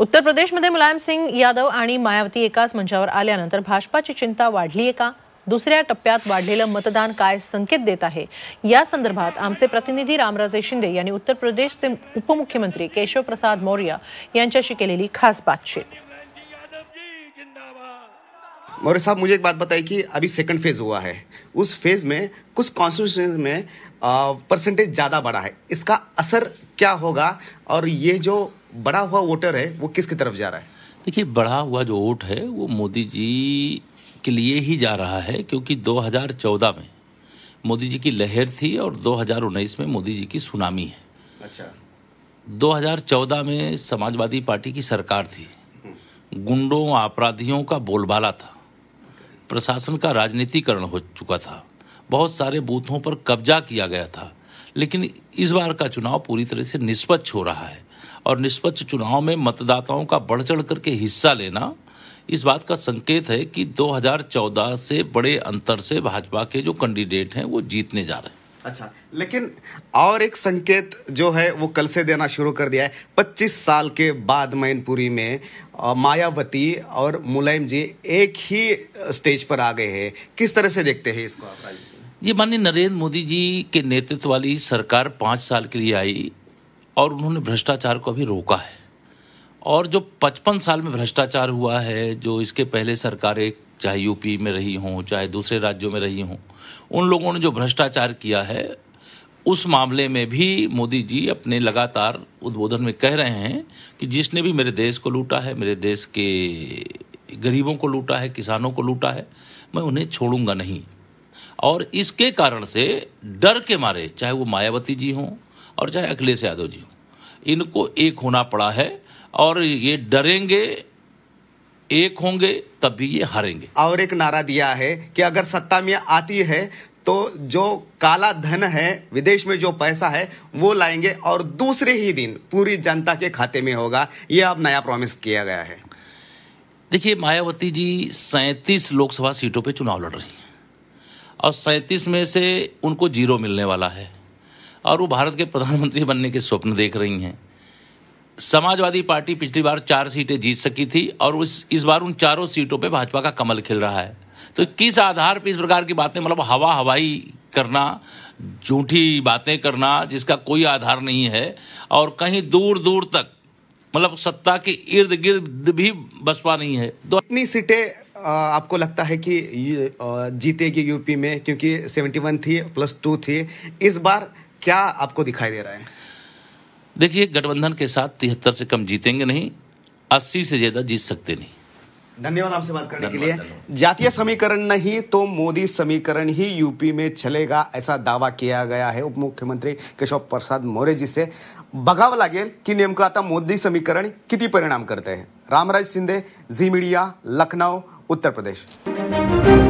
उत्तर प्रदेश प्रदेशमध्ये मुलायम सिंह यादव आणि मायावती एकाच मंचावर आल्यानंतर भाजपाची चिंता वाढली आहे का दुसऱ्या टप्प्यात वाढलेलं मतदान काय संकेत देत आहे या संदर्भात आमचे प्रतिनिधी रामराजे शिंदे यांनी उत्तर प्रदेशचे उपमुख्यमंत्री प्रसाद मौर्य यांच्याशी केलेली खास बातचीत मौर्य साहब मुझे एक बात बताई कि अभी सेकंड फेज हुआ है उस फेज में कुछ कॉन्स्टिट्यूशन में परसेंटेज ज़्यादा बढ़ा है इसका असर क्या होगा और ये जो बढ़ा हुआ वोटर है वो किसकी तरफ जा रहा है देखिए बढ़ा हुआ जो वोट है वो मोदी जी के लिए ही जा रहा है क्योंकि 2014 में मोदी जी की लहर थी और 2019 में मोदी जी की सुनामी है अच्छा 2014 में समाजवादी पार्टी की सरकार थी गुंडों अपराधियों का बोलबाला था प्रशासन का राजनीतिकरण हो चुका था बहुत सारे बूथों पर कब्जा किया गया था लेकिन इस बार का चुनाव पूरी तरह से निष्पक्ष हो रहा है और निष्पक्ष चुनाव में मतदाताओं का बढ़ चढ़ करके हिस्सा लेना इस बात का संकेत है कि 2014 से बड़े अंतर से भाजपा के जो कैंडिडेट हैं वो जीतने जा रहे हैं अच्छा लेकिन और एक संकेत जो है वो कल से देना शुरू कर दिया है 25 साल के बाद मैनपुरी में मायावती और मुलायम जी एक ही स्टेज पर आ गए हैं किस तरह से देखते हैं इसको आप ये माननीय नरेंद्र मोदी जी के नेतृत्व वाली सरकार पाँच साल के लिए आई और उन्होंने भ्रष्टाचार को अभी रोका है और जो पचपन साल में भ्रष्टाचार हुआ है जो इसके पहले सरकारें चाहे यूपी में रही हों चाहे दूसरे राज्यों में रही हों उन लोगों ने जो भ्रष्टाचार किया है उस मामले में भी मोदी जी अपने लगातार उद्बोधन में कह रहे हैं कि जिसने भी मेरे देश को लूटा है मेरे देश के गरीबों को लूटा है किसानों को लूटा है मैं उन्हें छोड़ूंगा नहीं और इसके कारण से डर के मारे चाहे वो मायावती जी हों और चाहे अखिलेश यादव जी हों इनको एक होना पड़ा है और ये डरेंगे एक होंगे तब भी ये हारेंगे और एक नारा दिया है कि अगर सत्ता में आती है तो जो काला धन है विदेश में जो पैसा है वो लाएंगे और दूसरे ही दिन पूरी जनता के खाते में होगा ये अब नया प्रॉमिस किया गया है देखिए मायावती जी सैंतीस लोकसभा सीटों पे चुनाव लड़ रही हैं और सैंतीस में से उनको जीरो मिलने वाला है और वो भारत के प्रधानमंत्री बनने के स्वप्न देख रही हैं समाजवादी पार्टी पिछली बार चार सीटें जीत सकी थी और उस इस बार उन चारों सीटों पे भाजपा का कमल खिल रहा है तो किस आधार पे इस प्रकार की बातें मतलब हवा हवाई करना झूठी बातें करना जिसका कोई आधार नहीं है और कहीं दूर दूर तक मतलब सत्ता के इर्द गिर्द भी बसपा नहीं है दो अपनी सीटें आपको लगता है कि जीतेगी यूपी में क्योंकि 71 थी प्लस टू थी इस बार क्या आपको दिखाई दे रहा है देखिए गठबंधन के साथ तिहत्तर से कम जीतेंगे नहीं अस्सी से ज़्यादा जीत सकते नहीं धन्यवाद आपसे बात करने के लिए जातीय समीकरण नहीं तो मोदी समीकरण ही यूपी में चलेगा ऐसा दावा किया गया है उप मुख्यमंत्री केशव प्रसाद मौर्य जी से बगाव लगे की नेमक आता मोदी समीकरण किती परिणाम करते हैं रामराज शिंदे जी मीडिया लखनऊ उत्तर प्रदेश